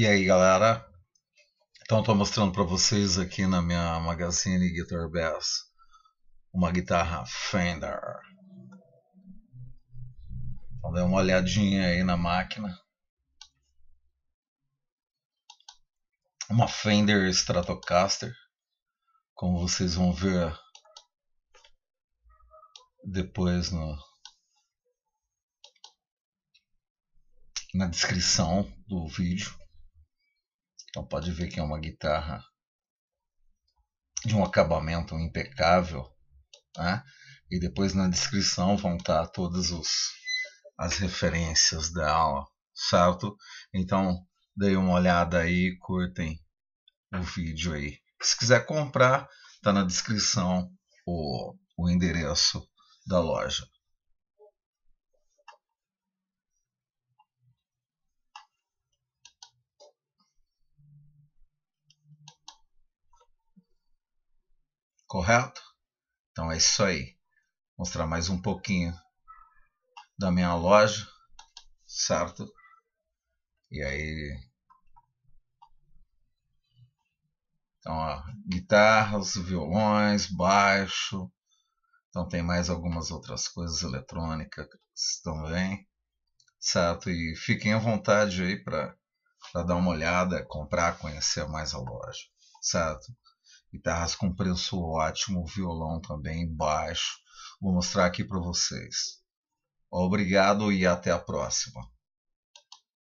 E aí galera, então estou mostrando para vocês aqui na minha Magazine Guitar Bass uma guitarra Fender. Então dê uma olhadinha aí na máquina. Uma Fender Stratocaster, como vocês vão ver depois no, na descrição do vídeo. Então pode ver que é uma guitarra de um acabamento impecável. Né? E depois na descrição vão estar todas os, as referências da aula, certo? Então dê uma olhada aí, curtem o vídeo aí. Se quiser comprar, tá na descrição o, o endereço da loja. Correto? Então é isso aí. Vou mostrar mais um pouquinho da minha loja, certo? E aí. Então, ó, guitarras, violões, baixo. Então tem mais algumas outras coisas eletrônicas também, certo? E fiquem à vontade aí para dar uma olhada, comprar, conhecer mais a loja, certo? guitarras com preço ótimo, violão também, baixo. Vou mostrar aqui para vocês. Obrigado e até a próxima.